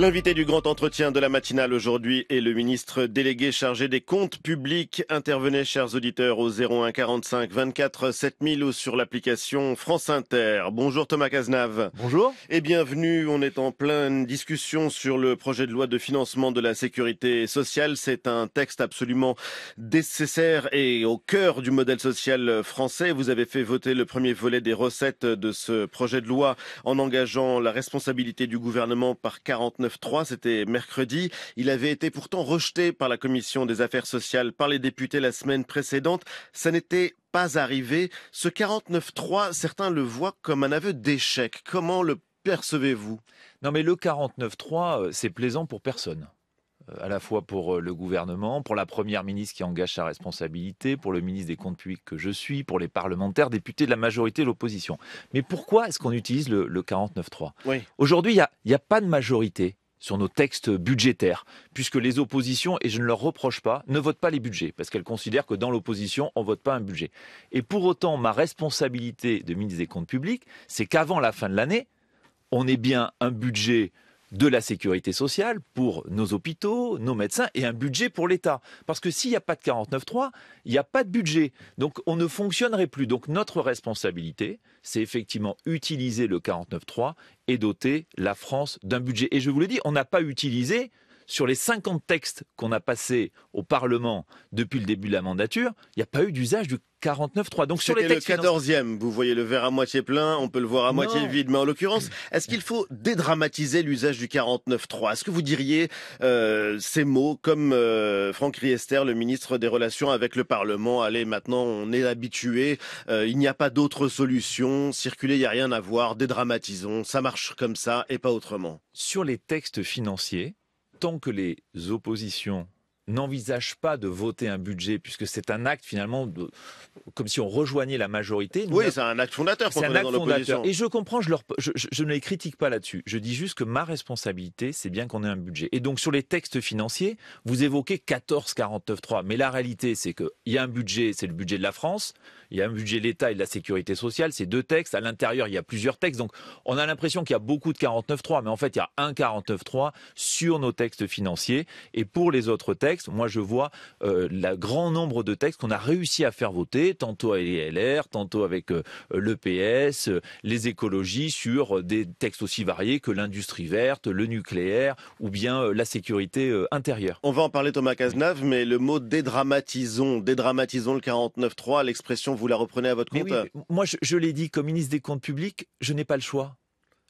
L'invité du grand entretien de la matinale aujourd'hui est le ministre délégué chargé des comptes publics. Intervenez, chers auditeurs, au 01 45 24 7000 ou sur l'application France Inter. Bonjour Thomas Cazenave. Bonjour. Et bienvenue. On est en pleine discussion sur le projet de loi de financement de la sécurité sociale. C'est un texte absolument nécessaire et au cœur du modèle social français. Vous avez fait voter le premier volet des recettes de ce projet de loi en engageant la responsabilité du gouvernement par 49 3 c'était mercredi. Il avait été pourtant rejeté par la commission des affaires sociales, par les députés la semaine précédente. Ça n'était pas arrivé. Ce 49.3, certains le voient comme un aveu d'échec. Comment le percevez-vous Non mais le 49.3, euh, c'est plaisant pour personne euh, à la fois pour euh, le gouvernement, pour la première ministre qui engage sa responsabilité, pour le ministre des Comptes publics que je suis, pour les parlementaires, députés de la majorité et l'opposition. Mais pourquoi est-ce qu'on utilise le, 49.3 Aujourd'hui, il n'y a, pas de majorité sur nos textes budgétaires, puisque les oppositions, et je ne leur reproche pas, ne votent pas les budgets, parce qu'elles considèrent que dans l'opposition, on ne vote pas un budget. Et pour autant, ma responsabilité de ministre des Comptes publics, c'est qu'avant la fin de l'année, on ait bien un budget de la sécurité sociale pour nos hôpitaux, nos médecins et un budget pour l'État. Parce que s'il n'y a pas de 49.3, il n'y a pas de budget. Donc on ne fonctionnerait plus. Donc notre responsabilité, c'est effectivement utiliser le 49.3 et doter la France d'un budget. Et je vous le dis, on n'a pas utilisé sur les 50 textes qu'on a passés au Parlement depuis le début de la mandature, il n'y a pas eu d'usage du 49.3. Donc sur les 14e, vous voyez le verre à moitié plein, on peut le voir à moitié vide, mais en l'occurrence, est-ce qu'il faut dédramatiser l'usage du 49.3 Est-ce que vous diriez euh, ces mots comme euh, Franck Riester, le ministre des Relations avec le Parlement, allez maintenant on est habitué, euh, il n'y a pas d'autre solution, circuler, il n'y a rien à voir, dédramatisons, ça marche comme ça et pas autrement Sur les textes financiers, tant que les oppositions n'envisage pas de voter un budget, puisque c'est un acte finalement comme si on rejoignait la majorité. oui, c'est un acte fondateur c'est Et je comprends, je, je, ne les critique pas là-dessus. Je dis juste que ma responsabilité, c'est bien qu'on ait un budget. Et donc sur les textes financiers, vous évoquez 14, 49, 3. Mais la réalité, c'est qu'il y a un budget, c'est le budget de la France. Il y a un budget de l'État et de la sécurité sociale. C'est deux textes. À l'intérieur, il y a plusieurs textes. Donc on a l'impression qu'il y a beaucoup de 49, 3. Mais en fait, il y a un 49, 3 sur nos textes financiers. Et pour les autres textes, moi, je vois euh, le grand nombre de textes qu'on a réussi à faire voter, tantôt à LR, tantôt avec l'EPS, euh, le PS, euh, les écologies, sur des textes aussi variés que l'industrie verte, le nucléaire ou bien la sécurité intérieure. On va en parler, Thomas Cazenave, mais le mot dédramatisons, dédramatisons le 49.3, l'expression, vous la reprenez à votre compte Moi, je, je l'ai dit, comme ministre des Comptes publics, je n'ai pas le choix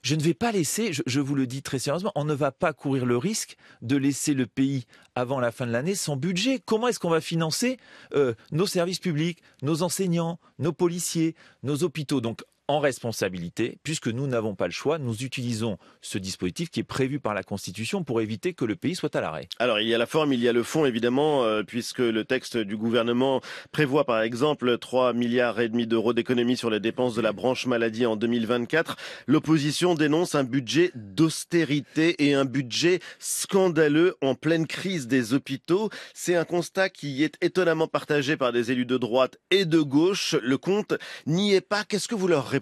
je ne vais pas laisser, je, vous le dis très sérieusement, on ne va pas courir le risque de laisser le pays avant la fin de l'année sans budget. Comment est-ce qu'on va financer euh, nos services publics, nos enseignants, nos policiers, nos hôpitaux Donc en responsabilité, puisque nous n'avons pas le choix, nous utilisons ce dispositif qui est prévu par la Constitution pour éviter que le pays soit à l'arrêt. Alors il y a la forme, il y a le fond évidemment, euh, puisque le texte du gouvernement prévoit par exemple 3 milliards et demi d'euros d'économies sur les dépenses de la branche maladie en 2024. L'opposition dénonce un budget d'austérité et un budget scandaleux en pleine crise des hôpitaux. C'est un constat qui est étonnamment partagé par des élus de droite et de gauche. Le compte n'y est pas. Qu'est-ce que vous leur répondez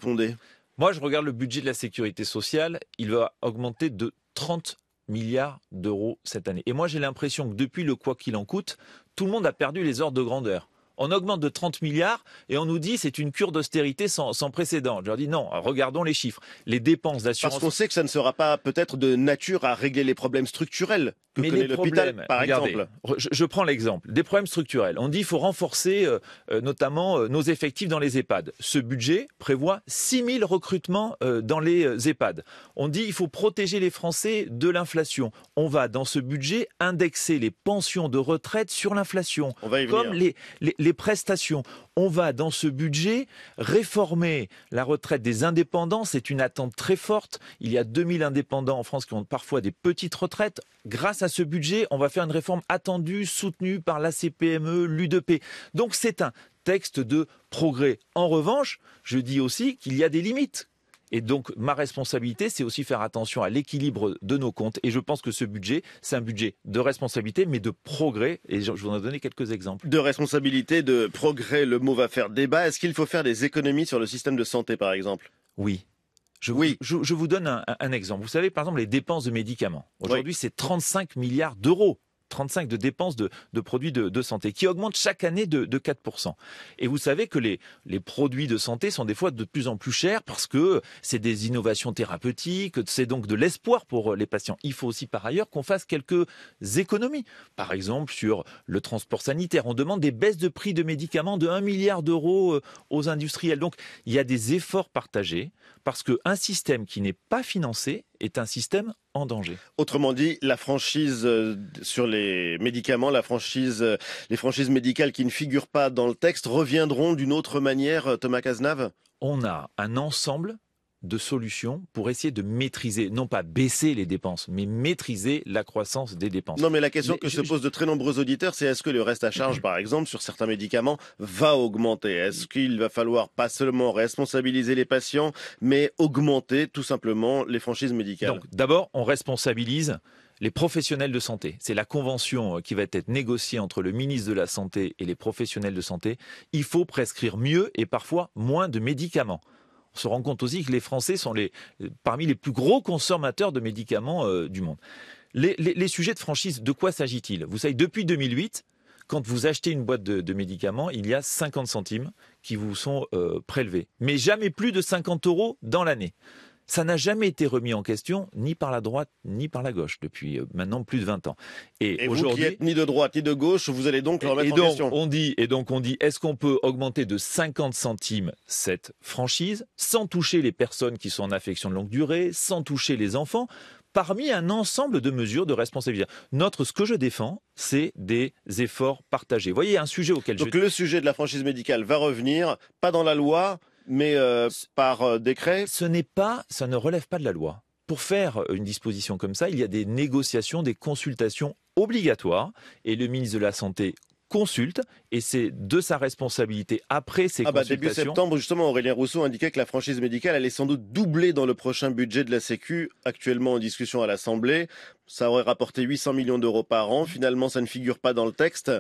moi, je regarde le budget de la sécurité sociale. Il va augmenter de 30 milliards d'euros cette année. Et moi, j'ai l'impression que depuis le quoi qu'il en coûte, tout le monde a perdu les ordres de grandeur on augmente de 30 milliards et on nous dit c'est une cure d'austérité sans, précédent. Je leur dis non, regardons les chiffres. Les dépenses d'assurance. Parce qu'on sait que ça ne sera pas peut-être de nature à régler les problèmes structurels que connaît l'hôpital, par exemple. Je, prends l'exemple. Des problèmes structurels. On dit qu'il faut renforcer euh, euh, notamment euh, nos effectifs dans les EHPAD. Ce budget prévoit 6000 recrutements dans les EHPAD. On dit il faut protéger les Français de l'inflation. On va, dans ce budget, indexer les pensions de retraite sur l'inflation. Comme les, les prestations. On va, dans ce budget, réformer la retraite des indépendants. C'est une attente très forte. Il y a 2000 indépendants en France qui ont parfois des petites retraites. Grâce à ce budget, on va faire une réforme attendue, soutenue par la CPME, l'UDP. Donc c'est un texte de progrès. En revanche, je dis aussi qu'il y a des limites et donc, ma responsabilité, c'est aussi faire attention à l'équilibre de nos comptes. Et je pense que ce budget, c'est un budget de responsabilité, mais de progrès. Et je vous en ai donné quelques exemples. De responsabilité, de progrès, le mot va faire débat. Est-ce qu'il faut faire des économies sur le système de santé, par exemple Oui. Je, je, vous donne un, exemple. Vous savez, par exemple, les dépenses de médicaments. Aujourd'hui, c'est 35 milliards d'euros 35 de dépenses de, produits de, santé, qui augmentent chaque année de, 4%. Et vous savez que les produits de santé sont des fois de plus en plus chers parce que c'est des innovations thérapeutiques, c'est donc de l'espoir pour euh, les patients. Il faut aussi par ailleurs qu'on fasse quelques économies. Par exemple, sur le transport sanitaire, on demande des baisses de prix de médicaments de 1 milliard d'euros euh, aux industriels. Donc il y a des efforts partagés parce qu'un système qui n'est pas financé est un système en danger. Autrement dit, la franchise euh, sur les médicaments, la franchise, euh, les franchises médicales qui ne figurent pas dans le texte reviendront d'une autre manière, euh, Thomas Cazenave On a un ensemble de solutions pour essayer de maîtriser, non pas baisser les dépenses, mais maîtriser la croissance des dépenses. Non, mais la question que se posent de très nombreux auditeurs, c'est est-ce que le reste à charge, par exemple, sur certains médicaments, va augmenter Est-ce qu'il va falloir pas seulement responsabiliser les patients, mais augmenter tout simplement les franchises médicales d'abord, on responsabilise les professionnels de santé. C'est la convention euh, qui va être négociée entre le ministre de la Santé et les professionnels de santé. Il faut prescrire mieux et parfois moins de médicaments on se rend compte aussi que les Français sont les, parmi les plus gros consommateurs de médicaments euh, du monde. Les, sujets de franchise, de quoi s'agit-il Vous savez, depuis 2008, quand vous achetez une boîte de, médicaments, il y a 50 centimes qui vous sont euh, prélevés, mais jamais plus de 50 euros dans l'année. Ça n'a jamais été remis en question, ni par la droite, ni par la gauche, depuis euh, maintenant plus de 20 ans. Et, aujourd'hui, vous ni de droite, ni de gauche, vous allez donc le remettre en question. On dit, et donc on dit, est-ce qu'on peut augmenter de 50 centimes cette franchise, sans toucher les personnes qui sont en affection de longue durée, sans toucher les enfants, parmi un ensemble de mesures de responsabilité. Notre, ce que je défends, c'est des efforts partagés. Vous voyez, un sujet auquel Donc le sujet de la franchise médicale va revenir, pas dans la loi, mais euh, par euh, décret. Ce n'est pas, ça ne relève pas de la loi. Pour faire euh, une disposition comme ça, il y a des négociations, des consultations obligatoires, et le ministre de la Santé consulte et c'est de sa responsabilité après ces ah bah Début septembre, justement, Aurélien Rousseau indiquait que la franchise médicale allait sans doute doubler dans le prochain budget de la Sécu, actuellement en discussion à l'Assemblée. Ça aurait rapporté 800 millions d'euros par an. Finalement, ça ne figure pas dans le texte,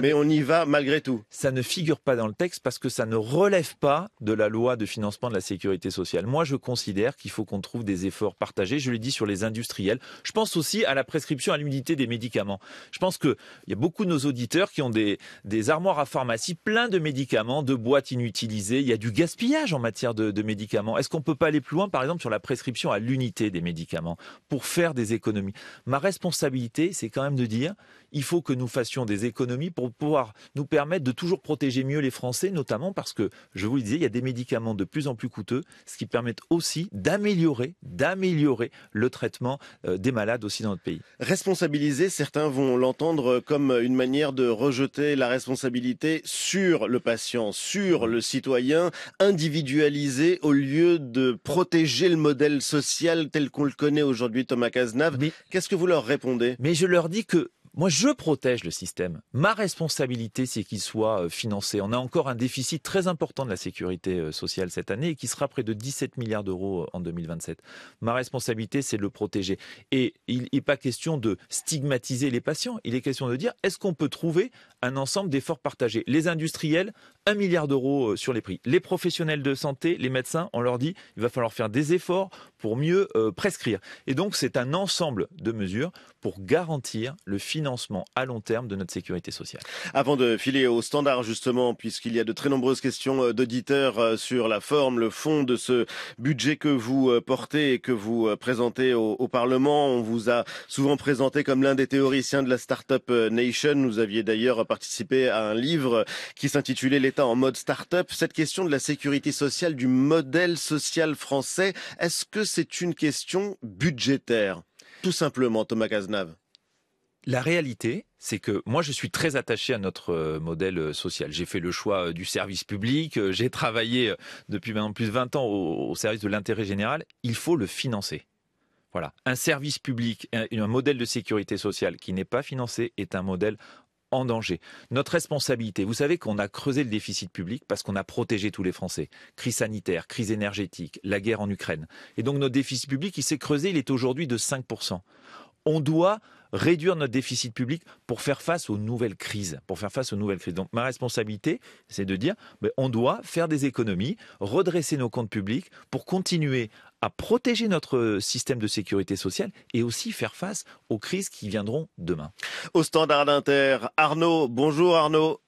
mais on y va malgré tout. Ça ne figure pas dans le texte parce que ça ne relève pas de la loi de financement de la sécurité sociale. Moi, je considère qu'il faut qu'on trouve des efforts partagés. Je l'ai dit sur les industriels. Je pense aussi à la prescription à l'unité des médicaments. Je pense qu'il y a beaucoup de nos auditeurs qui ont des, des armoires à pharmacie plein de médicaments, de boîtes inutilisées. Il y a du gaspillage en matière de, de médicaments. Est-ce qu'on ne peut pas aller plus loin, par exemple, sur la prescription à l'unité des médicaments pour faire des économies Ma responsabilité, c'est quand même de dire, il faut que nous fassions des économies pour pouvoir nous permettre de toujours protéger mieux les Français, notamment parce que, je vous le disais, il y a des médicaments de plus en plus coûteux, ce qui permet aussi d'améliorer, d'améliorer le traitement euh, des malades aussi dans notre pays. Responsabiliser, certains vont l'entendre comme une manière de rejeter la responsabilité sur le patient, sur le citoyen, individualiser au lieu de protéger le modèle social tel qu'on le connaît aujourd'hui, Thomas Cazenave est ce que vous leur répondez Mais je leur dis que moi, je protège le système. Ma responsabilité, c'est qu'il soit euh, financé. On a encore un déficit très important de la sécurité euh, sociale cette année et qui sera près de 17 milliards d'euros euh, en 2027. Ma responsabilité, c'est de le protéger. Et il n'est pas question de stigmatiser les patients. Il est question de dire, est-ce qu'on peut trouver un ensemble d'efforts partagés Les industriels, un milliard d'euros sur les prix. Les professionnels de santé, les médecins, on leur dit, il va falloir faire des efforts pour mieux prescrire. Et donc, c'est un ensemble de mesures pour garantir le financement à long terme de notre sécurité sociale. Avant de filer au standard, justement, puisqu'il y a de très nombreuses questions euh, d'auditeurs euh, sur la forme, le fond de ce budget que vous euh, portez et que vous présentez au, Parlement, on vous a souvent présenté comme l'un des théoriciens de la Startup Nation. Vous aviez d'ailleurs participé à un livre qui s'intitulait L'État en mode Startup. Cette question de la sécurité sociale, du modèle social français, est-ce que c'est une question budgétaire tout simplement, Thomas Cazenave. La réalité, c'est que moi, je suis très attaché à notre euh, modèle euh, social. J'ai fait le choix euh, du service public, j'ai travaillé depuis maintenant plus de 20 ans au service de l'intérêt général. Il faut le financer. Voilà. Un service public, un, modèle de sécurité sociale qui n'est pas financé est un modèle en danger. Notre responsabilité, vous savez qu'on a creusé le déficit public parce qu'on a protégé tous les Français. Crise sanitaire, crise énergétique, la guerre en Ukraine. Et donc notre déficit public, il s'est creusé, il est aujourd'hui de 5%. On doit réduire notre déficit public pour faire face aux nouvelles crises, pour faire face aux nouvelles crises. Donc ma responsabilité, c'est de dire, ben, on doit faire des économies, redresser nos comptes publics pour continuer à protéger notre euh, système de sécurité sociale et aussi faire face aux crises qui viendront demain. Au standard Inter, Arnaud, bonjour Arnaud.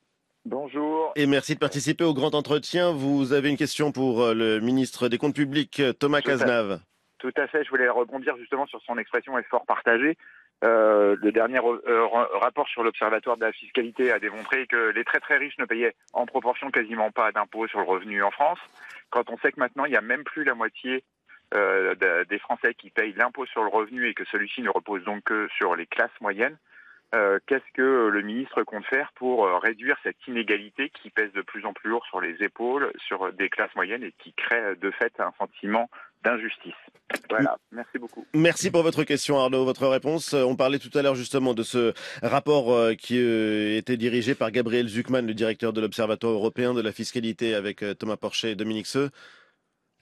Bonjour. Et merci de participer au grand entretien. Vous avez une question pour euh, le ministre des Comptes publics, euh, Thomas tout Cazenave. tout à fait, je voulais rebondir justement sur son expression effort partagé. Euh, le dernier rapport sur l'Observatoire de la fiscalité a démontré que les très très riches ne payaient en proportion quasiment pas d'impôts sur le revenu en France. Quand on sait que maintenant il n'y a même plus la moitié euh, des Français qui payent l'impôt sur le revenu et que celui-ci ne repose donc que sur les classes moyennes, euh, qu'est-ce que le ministre compte faire pour euh, réduire cette inégalité qui pèse de plus en plus lourd sur les épaules, sur des classes moyennes et qui crée de fait un sentiment d'injustice. Voilà, merci beaucoup. Merci pour votre question Arnaud, votre réponse. On parlait tout à l'heure justement de ce rapport qui était dirigé par Gabriel Zucman, le directeur de l'Observatoire européen de la fiscalité avec Thomas Porcher et Dominique Seux.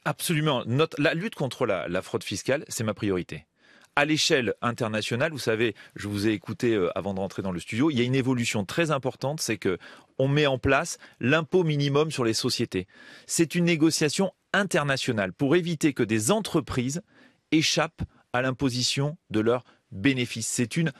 Absolument. la lutte contre la, fraude fiscale, c'est ma priorité à l'échelle internationale, vous savez, je vous ai écouté euh, avant de rentrer dans le studio, il y a une évolution très importante, c'est que on met en place l'impôt minimum sur les sociétés. C'est une négociation internationale pour éviter que des entreprises échappent à l'imposition de leurs bénéfices. C'est une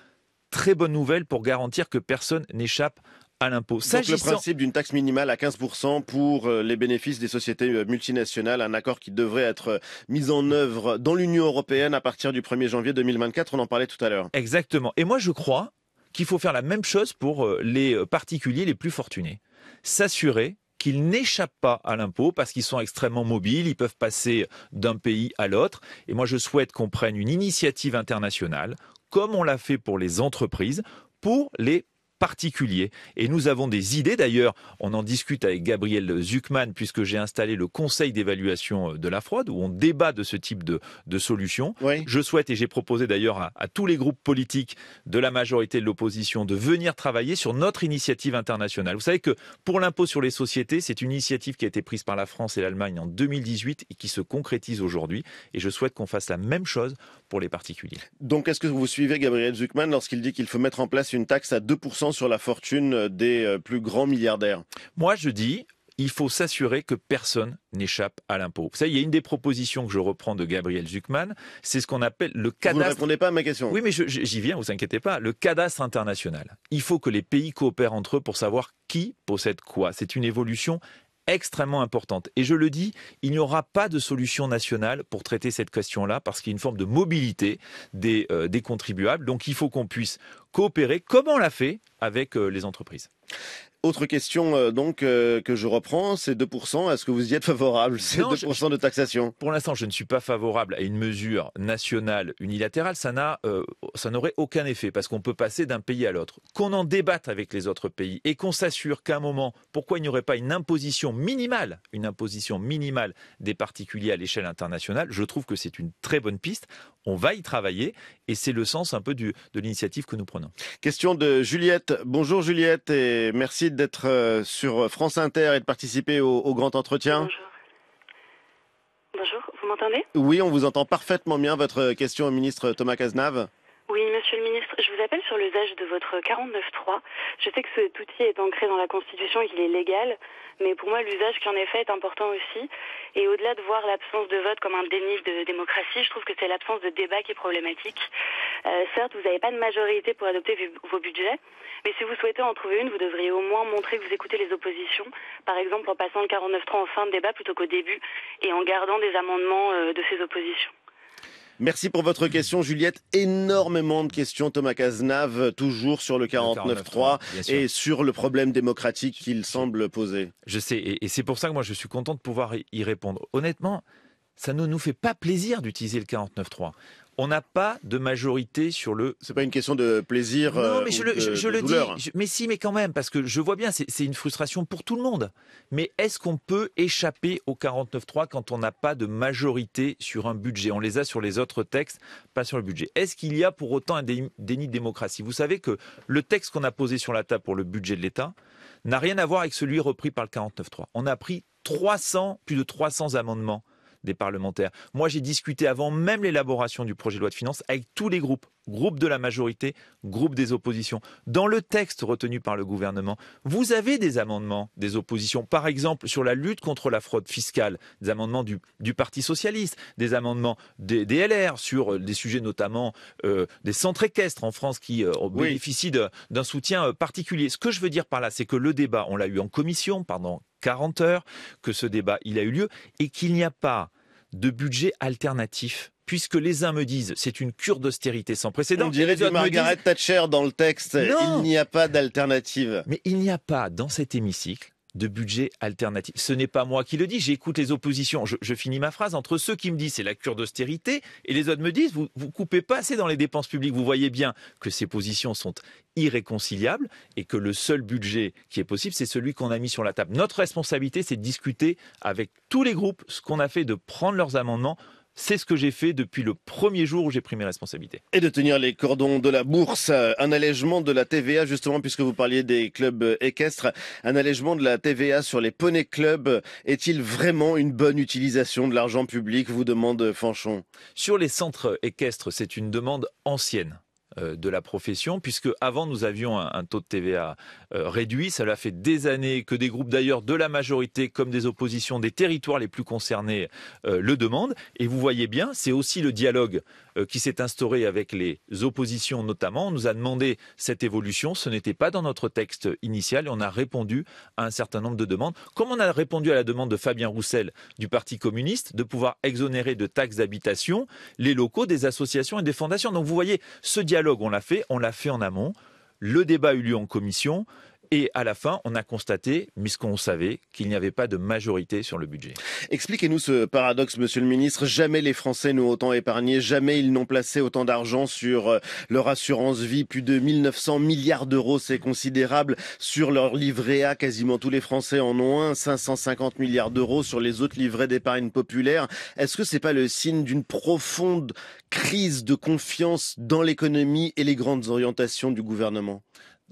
très bonne nouvelle pour garantir que personne n'échappe à l'impôt. Donc le principe d'une taxe minimale à 15% pour euh, les bénéfices des sociétés euh, multinationales, un accord qui devrait être euh, mis en œuvre dans l'Union européenne à partir du 1er janvier 2024, on en parlait tout à l'heure. Exactement. Et moi je crois qu'il faut faire la même chose pour les particuliers les plus fortunés. S'assurer qu'ils n'échappent pas à l'impôt parce qu'ils sont extrêmement mobiles, ils peuvent passer d'un pays à l'autre. Et moi, je souhaite qu'on prenne une initiative internationale, comme on l'a fait pour les entreprises, pour les particulier. Et nous avons des idées. D'ailleurs, on en discute avec Gabriel Zuckman puisque j'ai installé le conseil d'évaluation euh, de la fraude où on débat de ce type de, solution. Je souhaite et j'ai proposé d'ailleurs à, tous les groupes politiques de la majorité de l'opposition de venir travailler sur notre initiative internationale. Vous savez que pour l'impôt sur les sociétés, c'est une initiative qui a été prise par la France et l'Allemagne en 2018 et qui se concrétise aujourd'hui. Et je souhaite qu'on fasse la même chose les particuliers. Donc est-ce que vous suivez Gabriel zuckman lorsqu'il dit qu'il faut mettre en place une taxe à 2% sur la fortune euh, des euh, plus grands milliardaires Moi je dis, il faut s'assurer que personne n'échappe à l'impôt. Vous savez, il y a une des propositions que je reprends de Gabriel zuckman c'est ce qu'on appelle le cadastre... Vous ne répondez pas à ma question. Oui, mais j'y viens, vous inquiétez pas. Le cadastre international. Il faut que les pays coopèrent entre eux pour savoir qui possède quoi. C'est une évolution extrêmement importante. Et je le dis, il n'y aura pas de solution nationale pour traiter cette question-là, parce qu'il y a une forme de mobilité des, euh, des contribuables. Donc il faut qu'on puisse coopérer, comme on l'a fait avec euh, les entreprises. Autre question euh, donc euh, que je reprends, c'est 2%, est-ce que vous y êtes favorable, ces 2% de taxation Pour l'instant, je ne suis pas favorable à une mesure nationale unilatérale, euh, ça n'aurait aucun effet parce qu'on peut passer d'un pays à l'autre. Qu'on en débatte avec les autres pays et qu'on s'assure qu'à un moment, pourquoi il n'y aurait pas une imposition minimale, une imposition minimale des particuliers à l'échelle internationale, je trouve que c'est une très bonne piste on va y travailler et c'est le sens un peu du, de l'initiative que nous prenons. Question de Juliette. Bonjour Juliette et merci d'être euh, sur France Inter et de participer au, grand entretien. Bonjour. Bonjour, vous m'entendez Oui, on vous entend parfaitement bien. Votre question au ministre Thomas Cazenave. Monsieur le ministre. Je vous appelle sur l'usage de votre 49.3. Je sais que cet outil est ancré dans la Constitution et qu'il est légal, mais pour moi, l'usage qui en est fait est important aussi. Et au-delà de voir l'absence de vote comme un déni de démocratie, je trouve que c'est l'absence de débat qui est problématique. Euh, certes, vous n'avez pas de majorité pour adopter vos budgets, mais si vous souhaitez en trouver une, vous devriez au moins montrer que vous écoutez les oppositions, par exemple en passant le 49.3 en fin de débat plutôt qu'au début, et en gardant des amendements euh, de ces oppositions. Merci pour votre question, Juliette. Énormément de questions, Thomas Cazenave, toujours sur le 49.3 et sur le problème démocratique qu'il semble poser. Je sais, et c'est pour ça que moi je suis content de pouvoir y répondre. Honnêtement, ça ne nous fait pas plaisir d'utiliser le 49.3 on n'a pas de majorité sur le. C'est pas une question de plaisir. Non, euh, mais je, le, dis. mais si, mais quand même, parce que je vois bien, c'est une frustration pour tout le monde. Mais est-ce qu'on peut échapper au 49.3 quand on n'a pas de majorité sur un budget On les a sur les autres textes, pas sur le budget. Est-ce qu'il y a pour autant un déni de démocratie Vous savez que le texte qu'on a posé sur la table pour le budget de l'État n'a rien à voir avec celui repris par le 49.3. On a pris 300, plus de 300 amendements des parlementaires. Moi, j'ai discuté avant même l'élaboration du projet de loi de finances avec tous les groupes, groupe de la majorité, groupe des oppositions. Dans le texte retenu par le gouvernement, vous avez des amendements des oppositions, par exemple sur la lutte contre la fraude fiscale, des amendements du, Parti socialiste, des amendements des, LR sur euh, des sujets notamment euh, des centres équestres en France qui euh, bénéficient d'un soutien particulier. Ce que je veux dire par là, c'est que le débat, on l'a eu en commission pardon 40 heures que ce débat il a eu lieu et qu'il n'y a pas de budget alternatif puisque les uns me disent c'est une cure d'austérité sans précédent. On dirait de Margaret Thatcher dans le texte, il n'y a pas d'alternative. Mais il n'y a pas dans cet hémicycle de budget alternatif. Ce n'est pas moi qui le dis, j'écoute les oppositions. Je, finis ma phrase entre ceux qui me disent c'est la cure d'austérité et les autres me disent vous, vous coupez pas assez dans les dépenses publiques. Vous voyez bien que ces positions sont irréconciliables et que le seul budget qui est possible, c'est celui qu'on a mis sur la table. Notre responsabilité, c'est de discuter avec tous les groupes ce qu'on a fait de prendre leurs amendements c'est ce que j'ai fait depuis le premier jour où j'ai pris mes responsabilités. Et de tenir les cordons de la bourse, un allègement de la TVA justement puisque vous parliez des clubs équestres, un allègement de la TVA sur les poney clubs est-il vraiment une bonne utilisation de l'argent public vous demande Fanchon. Sur les centres équestres, c'est une demande ancienne euh, de la profession, puisque avant nous avions un, taux de TVA euh, réduit. Cela fait des années que des groupes d'ailleurs de la majorité comme des oppositions des territoires les plus concernés euh, le demandent. Et vous voyez bien, c'est aussi le dialogue euh, qui s'est instauré avec les oppositions notamment. On nous a demandé cette évolution. Ce n'était pas dans notre texte initial et on a répondu à un certain nombre de demandes. Comme on a répondu à la demande de Fabien Roussel du Parti communiste de pouvoir exonérer de taxes d'habitation les locaux des associations et des fondations. Donc vous voyez, ce dialogue, on l'a fait, on l'a fait en amont. Le débat eut lieu en commission. Et à la fin, on a constaté, qu'on savait, qu'il n'y avait pas de majorité sur le budget. Expliquez-nous ce paradoxe, monsieur le ministre. Jamais les Français n'ont autant épargné, jamais ils n'ont placé autant d'argent sur euh, leur assurance vie. Plus de 1900 milliards d'euros, c'est considérable. Sur leur livret A, quasiment tous les Français en ont un. 550 milliards d'euros sur les autres livrets d'épargne populaire. Est-ce que n'est pas le signe d'une profonde crise de confiance dans l'économie et les grandes orientations du gouvernement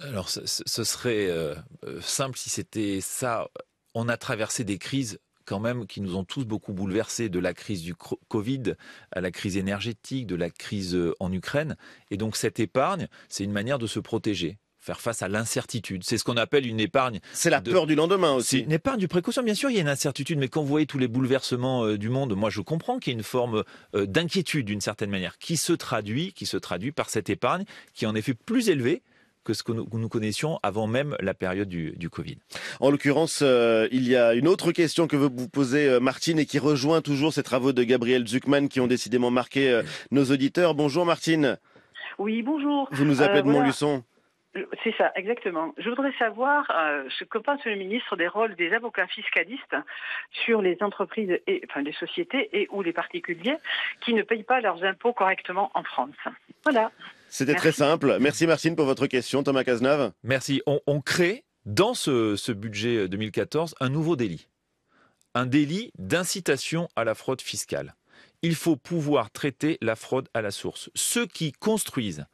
alors, ce, serait euh, euh, simple si c'était ça. On a traversé des crises quand même qui nous ont tous beaucoup bouleversés, de la crise du Covid à la crise énergétique, de la crise euh, en Ukraine. Et donc cette épargne, c'est une manière de se protéger faire face à l'incertitude. C'est ce qu'on appelle une épargne. C'est la peur du lendemain aussi. Une épargne du précaution. Bien sûr, il y a une incertitude, mais quand vous voyez tous les bouleversements du monde, moi je comprends qu'il y ait une forme d'inquiétude d'une certaine manière, qui se traduit, qui se traduit par cette épargne, qui est en effet plus élevée que ce que nous, nous connaissions avant même la période du, Covid. En l'occurrence, euh, il y a une autre question que veut vous posez, euh, Martine, et qui rejoint toujours ces travaux de Gabriel Zuckman qui ont décidément marqué euh, nos auditeurs. Bonjour, Martine. Oui, bonjour. Vous nous appelez de Montluçon. C'est ça, exactement. Je voudrais savoir euh, ce que pense le ministre des rôles des avocats fiscalistes sur les entreprises, et, enfin les sociétés et ou les particuliers qui ne payent pas leurs impôts correctement en France. Voilà. C'était très simple. Merci Martine pour votre question, Thomas Cazenave. Merci. On, crée dans ce budget 2014 euh, un nouveau délit. Un délit d'incitation à la fraude fiscale. Il faut pouvoir traiter la fraude à la source. Ceux qui construisent,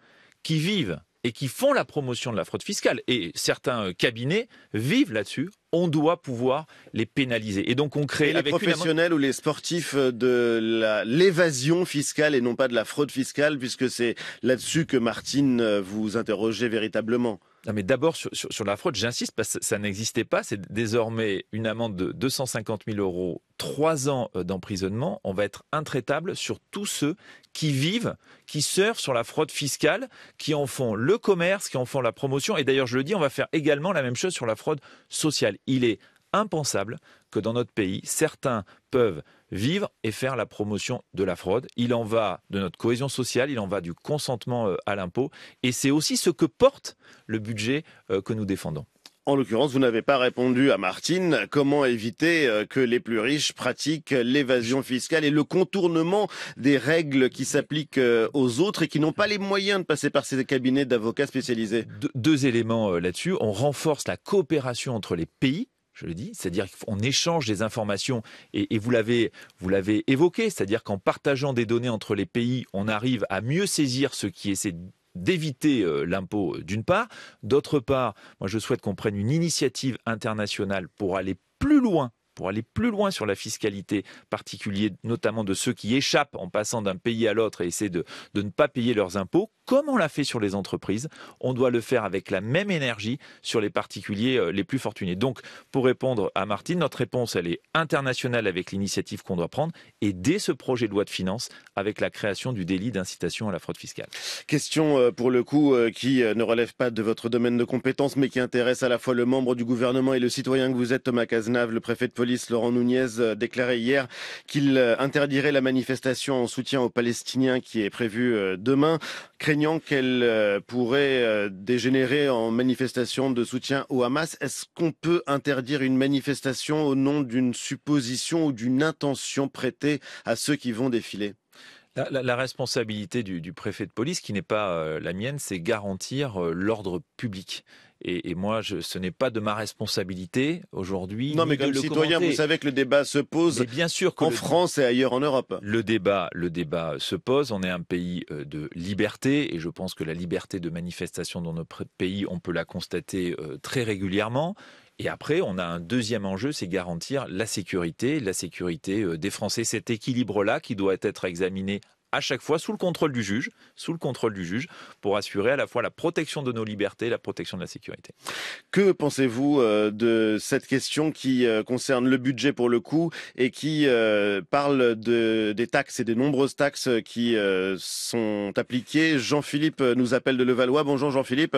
qui vivent et qui font la promotion de la fraude fiscale. Et certains euh, cabinets vivent là-dessus. On doit pouvoir les pénaliser. Et donc on crée les professionnels ou les sportifs euh, de l'évasion fiscale et non pas de la fraude fiscale, puisque c'est là-dessus que Martine euh, vous interrogeait véritablement mais d'abord, sur, la fraude, j'insiste, parce que ça n'existait pas. C'est désormais une amende de 250 000 euros, trois ans euh, d'emprisonnement. On va être intraitable sur tous ceux qui vivent, qui surfent sur la fraude fiscale, qui en font le commerce, qui en font la promotion. Et d'ailleurs, je le dis, on va faire également la même chose sur la fraude sociale. Il est impensable que dans notre pays, certains peuvent vivre et faire la promotion de la fraude. Il en va de notre cohésion sociale, il en va du consentement euh, à l'impôt, et c'est aussi ce que porte le budget euh, que nous défendons. En l'occurrence, vous n'avez pas répondu à Martine. Comment éviter euh, que les plus riches pratiquent l'évasion fiscale et le contournement des règles qui s'appliquent aux autres et qui n'ont pas les moyens de passer par ces cabinets d'avocats spécialisés Deux éléments là-dessus. On renforce la coopération entre les pays je dis, c'est-à-dire qu'on échange des informations et, vous l'avez vous l'avez évoqué, c'est-à-dire qu'en partageant des données entre les pays, on arrive à mieux saisir ce qui essaie d'éviter euh, l'impôt euh, d'une part, d'autre part, moi je souhaite qu'on prenne une initiative internationale pour aller plus loin pour aller plus loin sur la fiscalité particulière, notamment de ceux qui échappent en passant d'un pays à l'autre et essaient de, ne pas payer leurs impôts, comme on l'a fait sur les entreprises, on doit le faire avec la même énergie sur les particuliers euh, les plus fortunés. Donc, pour répondre à Martine, notre réponse, elle est internationale avec l'initiative qu'on doit prendre et dès ce projet de loi de finances avec la création du délit d'incitation à la fraude fiscale. Question euh, pour le coup euh, qui ne relève pas de votre domaine de compétence mais qui intéresse à la fois le membre du gouvernement et le citoyen que vous êtes, Thomas Cazenave, le préfet de police police Laurent Nunez euh, déclarait hier qu'il euh, interdirait la manifestation en soutien aux Palestiniens qui est prévue euh, demain, craignant qu'elle pourrait dégénérer en manifestation de soutien au Hamas. Est-ce qu'on peut interdire une manifestation au nom d'une supposition ou d'une intention prêtée à ceux qui vont défiler la, responsabilité du, préfet de police, qui n'est pas la mienne, c'est garantir l'ordre public. Et, moi, ce n'est pas de ma responsabilité aujourd'hui. Non, mais comme citoyen, vous savez que le débat se pose. en France et ailleurs en Europe. Le débat, le débat se pose. On est un pays euh, de liberté, et je pense que la liberté de manifestation dans notre pays, on peut la constater euh, très régulièrement. Et après, on a un deuxième enjeu, c'est garantir la sécurité, la sécurité euh, des Français. Cet équilibre-là qui doit être examiné à chaque fois sous le contrôle du juge, sous le contrôle du juge, pour assurer à la fois la protection de nos libertés et la protection de la sécurité. Que pensez-vous euh, de cette question qui euh, concerne le budget pour le coup et qui euh, parle des taxes et des nombreuses taxes qui sont appliquées Jean-Philippe nous appelle de Levallois. Bonjour Jean-Philippe.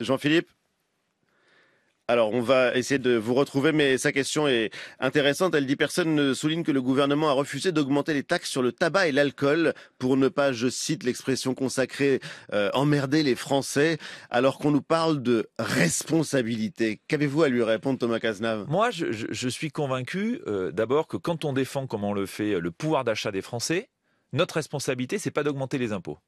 Jean-Philippe alors, on va essayer de vous retrouver, mais sa question est intéressante. Elle dit personne ne souligne que le gouvernement a refusé d'augmenter les taxes sur le tabac et l'alcool pour ne pas, je cite l'expression consacrée, euh, emmerder les Français, alors qu'on nous parle de responsabilité. Qu'avez-vous à lui répondre, Thomas Cazenave Moi, je, suis convaincu, euh, d'abord, que quand on défend, comme on le fait, le pouvoir d'achat des Français, notre responsabilité, c'est pas d'augmenter les impôts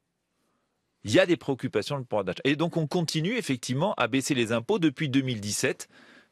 il y a des préoccupations de pouvoir Et donc on continue effectivement à baisser les impôts depuis 2017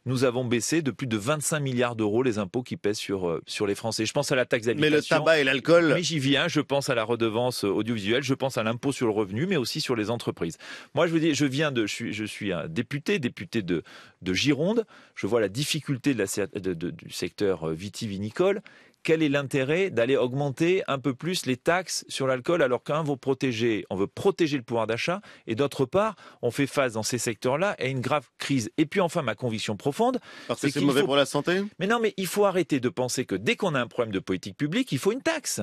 nous avons baissé de plus de 25 milliards d'euros les impôts qui pèsent sur, euh, sur les Français. Je pense à la taxe d'habitation. Mais le tabac et l'alcool. Mais j'y viens. Je pense à la redevance euh, audiovisuelle. Je pense à l'impôt sur le revenu, mais aussi sur les entreprises. Moi, je vous dis, je viens de, je suis, je suis un député, député de, de Gironde. Je vois la difficulté de la, de, du secteur euh, vitivinicole quel est l'intérêt d'aller augmenter un peu plus les taxes sur l'alcool alors qu'un veut protéger, on veut protéger le pouvoir d'achat et d'autre part, on fait face dans ces secteurs-là à une grave crise. Et puis enfin, ma conviction profonde, parce que c'est mauvais pour la santé. Mais non, mais il faut arrêter de penser que dès qu'on a un problème de politique publique, il faut une taxe.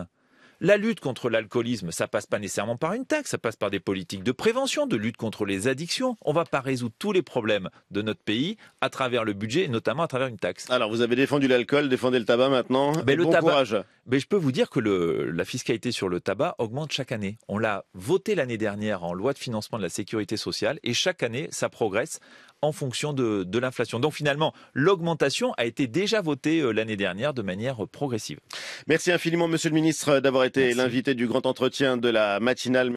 La lutte contre l'alcoolisme, ça passe pas nécessairement par une taxe, ça passe par des politiques de prévention, de lutte contre les addictions. On va pas résoudre tous les problèmes de notre pays à travers le budget, notamment à travers une taxe. Alors, vous avez défendu l'alcool, défendez le tabac maintenant. Mais ben, le tabac, Mais ben, je peux vous dire que la fiscalité sur le tabac augmente chaque année. On l'a voté l'année dernière en loi de financement de la sécurité sociale et chaque année, ça progresse en fonction de, de l'inflation. Donc finalement, l'augmentation a été déjà votée euh, l'année dernière de manière euh, progressive. Merci infiniment, Monsieur le Ministre, d'avoir été l'invité du grand entretien de la matinale.